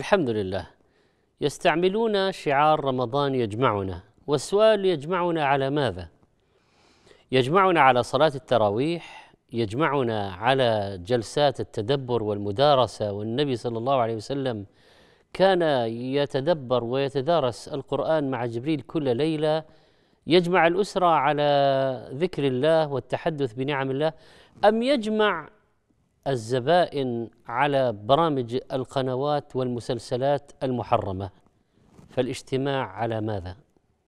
الحمد لله يستعملون شعار رمضان يجمعنا والسؤال يجمعنا على ماذا يجمعنا على صلاه التراويح يجمعنا على جلسات التدبر والمدارسه والنبي صلى الله عليه وسلم كان يتدبر ويتدارس القران مع جبريل كل ليله يجمع الاسره على ذكر الله والتحدث بنعم الله ام يجمع الزبائن على برامج القنوات والمسلسلات المحرمه فالاجتماع على ماذا